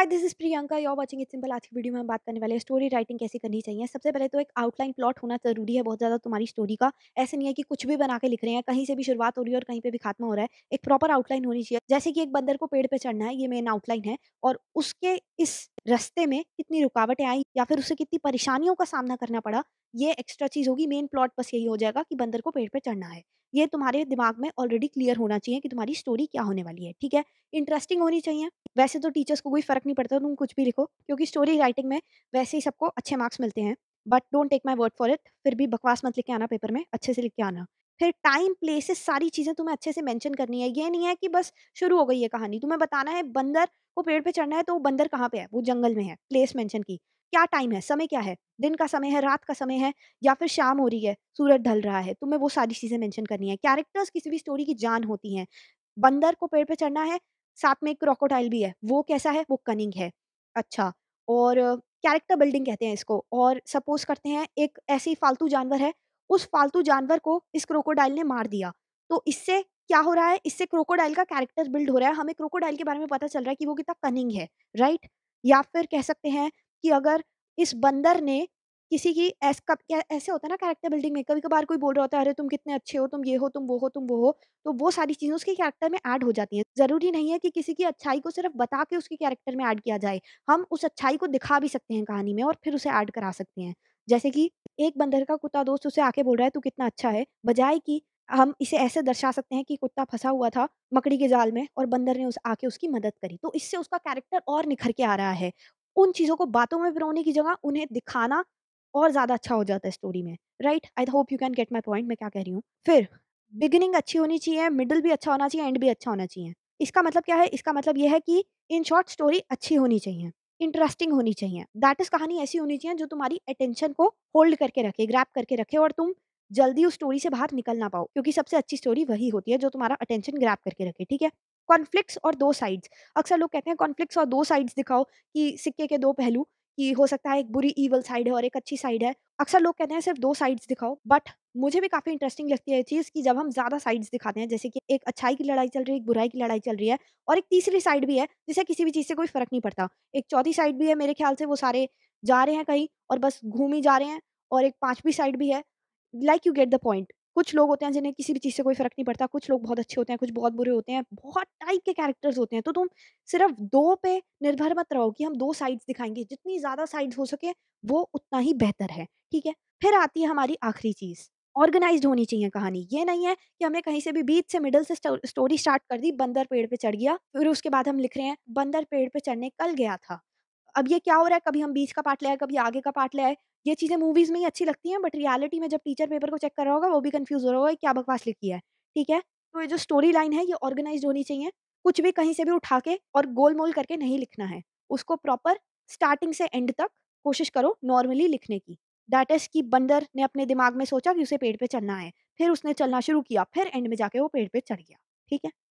hi this is Priyanka you're watching it simple आज की video में हम बात करने वाले हैं स्टोरी राइटिंग कैसे करनी चाहिए सबसे पहले तो एक आउटलाइन प्लॉट होना जरूरी है बहुत ज़्यादा तुम्हारी स्टोरी का ऐसे नहीं है कि कुछ भी बना के लिख रहे हैं कहीं से भी शुरुआत हो रही है और कहीं पे भी खात्मा हो रहा है एक प्रॉपर आउटलाइन होनी चाहिए जैसे कि एक बंदर को पेड़ पे चढ़ना है ये मेन आउटलाइन है और उसके इस रस्ते में कितनी रुकावटें आई या फिर उसे कितनी परेशानियों का सामना करना पड़ा ये एक्स्ट्रा चीज़ होगी मेन प्लॉट बस यही हो जाएगा कि बंदर को पेड़ पे चढ़ना है ये तुम्हारे दिमाग में ऑलरेडी क्लियर होना चाहिए कि तुम्हारी स्टोरी क्या होने वाली है ठीक है इंटरेस्टिंग होनी चाहिए वैसे तो टीचर्स को कोई फर्क नहीं पड़ता तुम कुछ भी लिखो क्योंकि स्टोरी राइटिंग में वैसे ही सबको अच्छे मार्क्स मिलते हैं but don't take my word for it फिर भी बकवास मत लिख के आना पेपर में अच्छे से लिख के आना फिर टाइम प्लेसेस सारी चीज़ें तुम्हें अच्छे से मेंशन करनी है ये नहीं है कि बस शुरू हो गई है कहानी तुम्हें बताना है बंदर को पेड़ पे चढ़ना है तो वो बंदर कहाँ पे है वो जंगल में है प्लेस मेंशन की क्या टाइम है समय क्या है दिन का समय है रात का समय है या फिर शाम हो रही है सूरज ढल रहा है तुम्हें वो सारी चीज़ें मेंशन करनी है कैरेक्टर्स किसी भी स्टोरी की जान होती हैं बंदर को पेड़ पे चढ़ना है साथ में एक क्रोकोटाइल भी है वो कैसा है वो कनिंग है अच्छा और कैरेक्टर बिल्डिंग कहते हैं इसको और सपोज करते हैं एक ऐसी फालतू जानवर है उस फालतू जानवर को इस क्रोकोडाइल ने मार दिया तो इससे क्या हो रहा है इससे क्रोकोडाइल का कैरेक्टर बिल्ड हो रहा है हमें क्रोकोडाइल के बारे में पता चल रहा है कि वो कितना कनिंग है राइट या फिर कह सकते हैं कि अगर इस बंदर ने किसी की ऐस कब ऐसे होता है ना कैरेक्टर बिल्डिंग में कभी कभार कोई बोल रहा होता है अरे तुम कितने अच्छे हो तुम ये हो तुम वो हो तुम वो हो तो वो सारी चीज़ें उसके कैरेक्टर में ऐड हो जाती हैं ज़रूरी नहीं है कि किसी की अच्छाई को सिर्फ बता के उसके कैरेक्टर में ऐड किया जाए हम उस अच्छाई को दिखा भी सकते हैं कहानी में और फिर उसे ऐड करा सकते हैं जैसे कि एक बंदर का कुत्ता दोस्त उसे आके बोल रहा है तू कितना अच्छा है बजाय कि हम इसे ऐसे दर्शा सकते हैं कि कुत्ता फंसा हुआ था मकड़ी के जाल में और बंदर ने उस आके उसकी मदद करी तो इससे उसका कैरेक्टर और निखर के आ रहा है उन चीज़ों को बातों में पिरोने की जगह उन्हें दिखाना और ज़्यादा अच्छा हो जाता है स्टोरी में right I hope you can get my point मैं क्या कह रही हूँ फिर बिगिनिंग अच्छी होनी चाहिए मिडिल भी अच्छा होना चाहिए एंड भी अच्छा होना चाहिए इसका मतलब क्या है इसका मतलब यह है कि इन शॉर्ट स्टोरी अच्छी होनी चाहिए इंटरेस्टिंग होनी चाहिए दैट इज कहानी ऐसी होनी चाहिए जो तुम्हारी अटेंशन को होल्ड करके रखे ग्रैप करके रखे और तुम जल्दी उस स्टोरी से बाहर निकल ना पाओ क्योंकि सबसे अच्छी स्टोरी वही होती है जो तुम्हारा अटेंशन ग्रैप करके रखे ठीक है कॉन्फ्लिक्ट्स और दो साइड्स अक्सर लोग कहते हैं कॉन्फ्लिक्ट्स और दो साइड्स दिखाओ कि सिक्के के दो पहलू कि हो सकता है एक बुरी ईवल साइड है और एक अच्छी साइड है अक्सर लोग कहते हैं सिर्फ दो साइड्स दिखाओ बट मुझे भी काफ़ी इंटरेस्टिंग लगती है चीज़ कि जब हम ज़्यादा साइड्स दिखाते हैं जैसे कि एक अच्छाई की लड़ाई चल रही है एक बुराई की लड़ाई चल रही है और एक तीसरी साइड भी है जिसे किसी भी चीज़ से कोई फ़र्क नहीं पड़ता एक चौथी साइड भी है मेरे ख्याल से वो सारे जा रहे हैं कहीं और बस घूम ही जा रहे हैं और एक पाँचवीं साइड भी है like you get the point कुछ लोग होते हैं जिन्हें किसी भी चीज़ से कोई फ़र्क नहीं पड़ता कुछ लोग बहुत अच्छे होते हैं कुछ बहुत बुरे होते हैं बहुत टाइप के कैरेक्टर्स होते हैं तो तुम सिर्फ दो पे निर्भर मत रहो कि हम दो साइड्स दिखाएंगे जितनी ज़्यादा साइड्स हो सके वो उतना ही बेहतर है ठीक है फिर आती है हमारी आखिरी चीज़ ऑर्गेनाइज होनी चाहिए कहानी ये नहीं है कि हमने कहीं से भी बीच से मिडल से स्टोरी स्टार्ट कर दी बंदर पेड़ पे चढ़ गया फिर उसके बाद हम लिख रहे हैं बंदर पेड़ पे चढ़ने कल गया था अब ये क्या हो रहा है कभी हम बीच का पार्ट ले आए कभी आगे का पार्ट ले आए ये चीज़ें मूवीज़ में ही अच्छी लगती हैं बट रियलिटी में जब टीचर पेपर को चेक कर रहा होगा वो भी कन्फ्यूज़ हो रहा होगा क्या बकवास लिखी है ठीक है तो ये जो स्टोरी लाइन है ये ऑर्गेनाइज होनी चाहिए कुछ भी कहीं से भी उठा के और गोल मोल करके नहीं लिखना है उसको प्रॉपर स्टार्टिंग से एंड तक कोशिश करो नॉर्मली लिखने की दैट इज की बंदर ने अपने दिमाग में सोचा कि उसे पेड़ पे चलना है फिर उसने चलना शुरू किया फिर एंड में जाके वो पेड़ पे चढ़ गया ठीक है